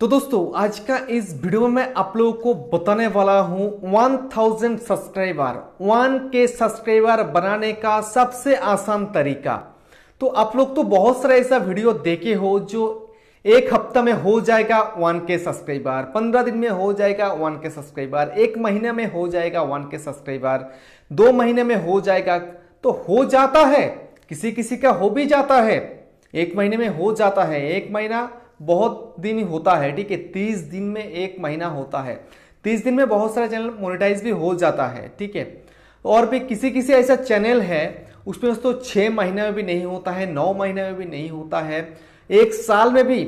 तो दोस्तों आज का इस वीडियो में आप लोगों को बताने वाला हूं 1000 सब्सक्राइबर 1 के सब्सक्राइबर बनाने का सबसे आसान तरीका तो आप लोग तो बहुत सारे ऐसा वीडियो देखे हो जो एक हफ्ता में हो जाएगा 1 के सब्सक्राइबर 15 दिन में हो जाएगा 1 के सब्सक्राइबर एक महीने में हो जाएगा 1 के सब्सक्राइबर दो महीने में हो जाएगा तो हो जाता है किसी किसी का हो भी जाता है एक महीने में हो जाता है एक महीना बहुत दिन होता है ठीक है तीस दिन में एक महीना होता है तीस दिन में बहुत सारे चैनल मोनिटाइज भी हो जाता है ठीक है और भी किसी किसी ऐसा चैनल है उसमें दोस्तों छः महीने में भी नहीं होता है नौ महीने में भी नहीं होता है एक साल में भी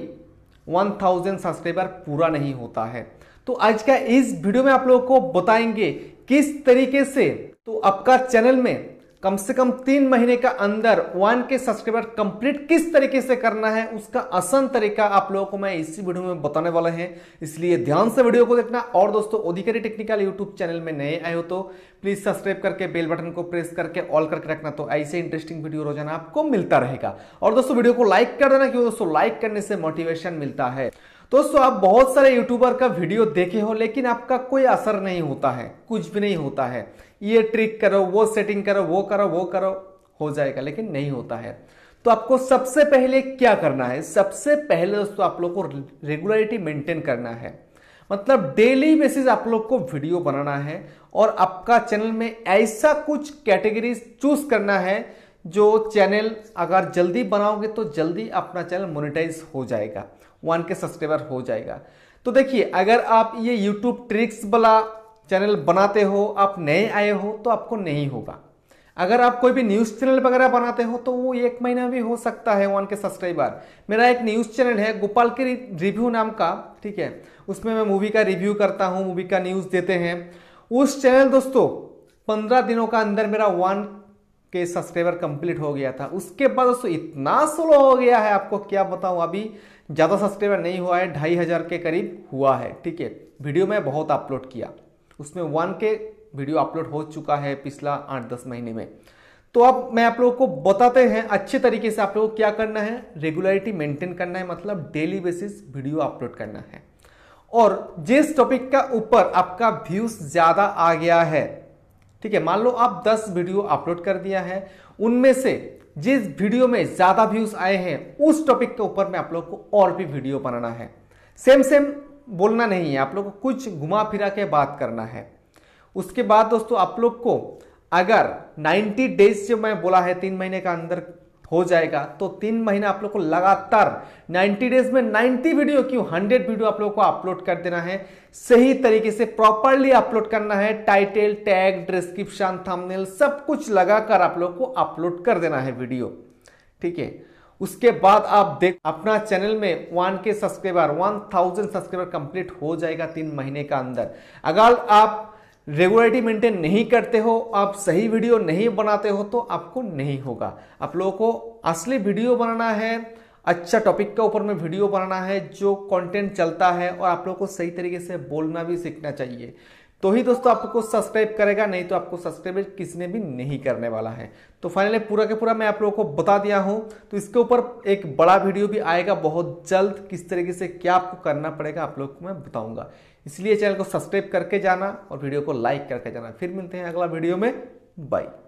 वन थाउजेंड सब्सक्राइबर पूरा नहीं होता है तो आज का इस वीडियो में आप लोगों को बताएंगे किस तरीके से तो आपका चैनल में कम से कम तीन महीने का अंदर वन के सब्सक्राइबर कंप्लीट किस तरीके से करना है उसका आसान तरीका आप लोगों को मैं इसी वीडियो में बताने वाला है इसलिए ध्यान से वीडियो को देखना और दोस्तों अधिकारी टेक्निकल यूट्यूब चैनल में नए आए हो तो प्लीज सब्सक्राइब करके बेल बटन को प्रेस करके ऑल करके रखना तो ऐसे इंटरेस्टिंग वीडियो रोजाना आपको मिलता रहेगा और दोस्तों वीडियो को लाइक कर देना क्योंकि दोस्तों लाइक करने से मोटिवेशन मिलता है दोस्तों आप बहुत सारे यूट्यूबर का वीडियो देखे हो लेकिन आपका कोई असर नहीं होता है कुछ भी नहीं होता है ये ट्रिक करो वो सेटिंग करो वो करो वो करो हो जाएगा लेकिन नहीं होता है तो आपको सबसे पहले क्या करना है सबसे पहले दोस्तों आप लोग को रेगुलरिटी मेंटेन करना है मतलब डेली बेसिस आप लोग को वीडियो बनाना है और आपका चैनल में ऐसा कुछ कैटेगरीज चूज करना है जो चैनल अगर जल्दी बनाओगे तो जल्दी अपना चैनल मोनिटाइज हो जाएगा वन के सब्सक्राइबर हो जाएगा तो देखिए अगर आप ये यूट्यूब ट्रिक्स वाला चैनल बनाते हो आप नए आए हो तो आपको नहीं होगा अगर आप कोई भी न्यूज़ चैनल वगैरह बनाते हो तो वो एक महीना भी हो सकता है वन के सब्सक्राइबर मेरा एक न्यूज़ चैनल है गोपाल के रिव्यू नाम का ठीक है उसमें मैं मूवी का रिव्यू करता हूँ मूवी का न्यूज़ देते हैं उस चैनल दोस्तों पंद्रह दिनों का अंदर मेरा वन के सब्सक्राइबर कंप्लीट हो गया था उसके बाद दोस्तों इतना स्लो हो गया है आपको क्या बताऊँ अभी ज़्यादा सब्सक्राइबर नहीं हुआ है ढाई हज़ार के करीब हुआ है ठीक है वीडियो मैं बहुत अपलोड किया उसमें वन के वीडियो अपलोड हो चुका है पिछला आठ दस महीने में तो अब मैं आप लोगों को बताते हैं अच्छे तरीके से आप लोगों को क्या करना है रेगुलरिटी मेंटेन करना है मतलब डेली बेसिस वीडियो अपलोड करना है और जिस टॉपिक का ऊपर आपका व्यूज ज़्यादा आ गया है ठीक है मान लो आप 10 वीडियो अपलोड कर दिया है उनमें से जिस वीडियो में ज़्यादा व्यूज आए हैं उस टॉपिक के ऊपर में आप लोग को और भी वीडियो बनाना है सेम सेम बोलना नहीं है आप लोग को कुछ घुमा फिरा के बात करना है उसके बाद दोस्तों आप लोग को अगर 90 डेज जो मैं बोला है तीन महीने का अंदर हो जाएगा तो तीन महीने आप लोग को लगातार 90 डेज में 90 वीडियो क्यों 100 वीडियो आप लोग को अपलोड कर देना है सही तरीके से प्रॉपरली अपलोड करना है टाइटल टैग डिस्क्रिप्शन थंबनेल सब कुछ लगाकर आप लोग को अपलोड कर देना है वीडियो ठीक है उसके बाद आप देख अपना चैनल में one K subscriber one thousand subscriber complete हो जाएगा तीन महीने का अंदर अगर आप रेगुलरिटी मेंटेन नहीं करते हो आप सही वीडियो नहीं बनाते हो तो आपको नहीं होगा आप लोगों को असली वीडियो बनाना है अच्छा टॉपिक के ऊपर में वीडियो बनाना है जो कंटेंट चलता है और आप लोगों को सही तरीके से बोलना भी सीखना चाहिए तो ही दोस्तों आपको सब्सक्राइब करेगा नहीं तो आपको सब्सक्राइब किसने भी नहीं करने वाला है तो फाइनली पूरा के पूरा मैं आप लोगों को बता दिया हूँ तो इसके ऊपर एक बड़ा वीडियो भी आएगा बहुत जल्द किस तरीके से क्या आपको करना पड़ेगा आप लोग को मैं बताऊंगा इसलिए चैनल को सब्सक्राइब करके जाना और वीडियो को लाइक करके जाना फिर मिलते हैं अगला वीडियो में बाई